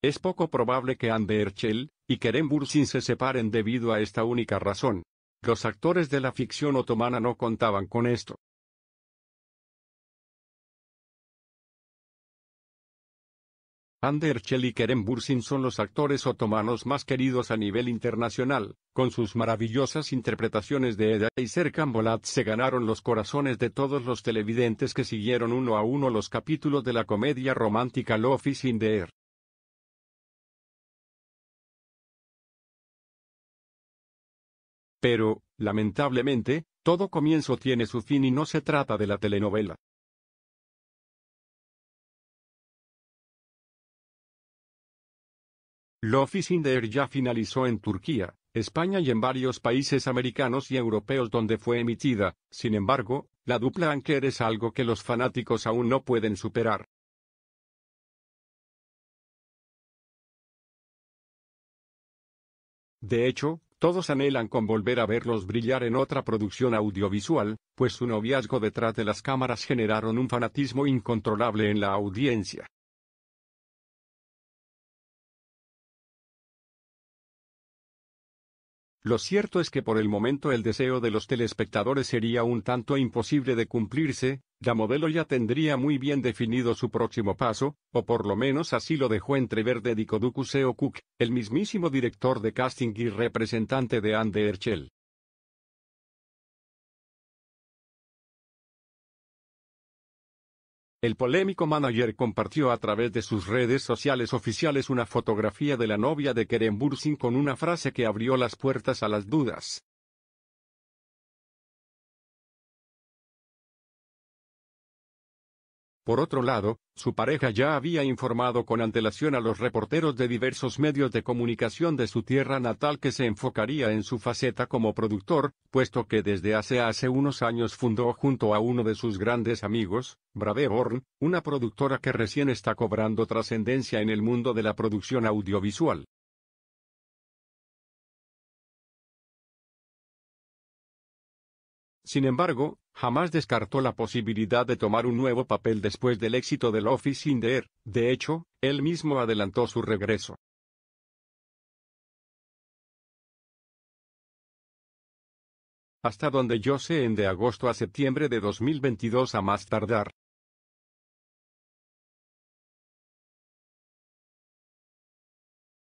Es poco probable que Anderchel y Kerem Bursin se separen debido a esta única razón. Los actores de la ficción otomana no contaban con esto. Anderchel y Kerem Bursin son los actores otomanos más queridos a nivel internacional, con sus maravillosas interpretaciones de Eda y Serkan Bolat se ganaron los corazones de todos los televidentes que siguieron uno a uno los capítulos de la comedia romántica Love is in the Air. Pero, lamentablemente, todo comienzo tiene su fin y no se trata de la telenovela. lo Sinder ya finalizó en Turquía, España y en varios países americanos y europeos donde fue emitida, sin embargo, la dupla Anker es algo que los fanáticos aún no pueden superar. De hecho, todos anhelan con volver a verlos brillar en otra producción audiovisual, pues su noviazgo detrás de las cámaras generaron un fanatismo incontrolable en la audiencia. Lo cierto es que por el momento el deseo de los telespectadores sería un tanto imposible de cumplirse, la modelo ya tendría muy bien definido su próximo paso, o por lo menos así lo dejó entrever Dedico Ducuseo Cook, el mismísimo director de casting y representante de Anne de El polémico manager compartió a través de sus redes sociales oficiales una fotografía de la novia de Kerem Bursin con una frase que abrió las puertas a las dudas. Por otro lado, su pareja ya había informado con antelación a los reporteros de diversos medios de comunicación de su tierra natal que se enfocaría en su faceta como productor, puesto que desde hace hace unos años fundó junto a uno de sus grandes amigos, Brave Born, una productora que recién está cobrando trascendencia en el mundo de la producción audiovisual. Sin embargo, jamás descartó la posibilidad de tomar un nuevo papel después del éxito del Office in the de hecho, él mismo adelantó su regreso. Hasta donde yo sé en de agosto a septiembre de 2022 a más tardar,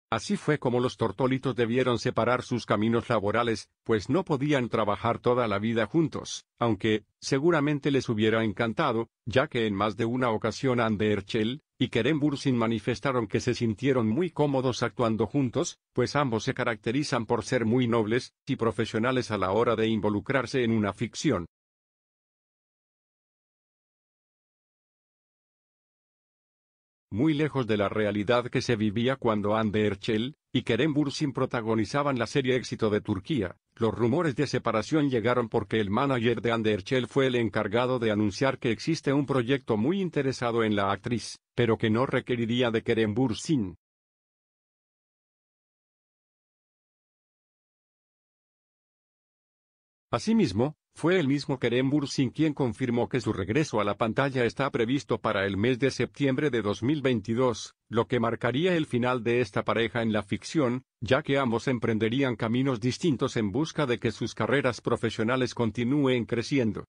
Así fue como los tortolitos debieron separar sus caminos laborales, pues no podían trabajar toda la vida juntos, aunque, seguramente les hubiera encantado, ya que en más de una ocasión Anderchel y Bursin manifestaron que se sintieron muy cómodos actuando juntos, pues ambos se caracterizan por ser muy nobles y profesionales a la hora de involucrarse en una ficción. muy lejos de la realidad que se vivía cuando Ander y Kerem Bursin protagonizaban la serie éxito de Turquía. Los rumores de separación llegaron porque el manager de Anderchel fue el encargado de anunciar que existe un proyecto muy interesado en la actriz, pero que no requeriría de Kerem Bursin. Asimismo, fue el mismo Kerem Bursin quien confirmó que su regreso a la pantalla está previsto para el mes de septiembre de 2022, lo que marcaría el final de esta pareja en la ficción, ya que ambos emprenderían caminos distintos en busca de que sus carreras profesionales continúen creciendo.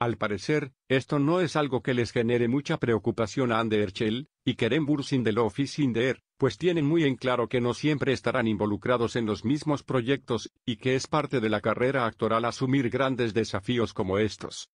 Al parecer, esto no es algo que les genere mucha preocupación a Ander Schell y Kerem Bursin del Office in pues tienen muy en claro que no siempre estarán involucrados en los mismos proyectos, y que es parte de la carrera actoral asumir grandes desafíos como estos.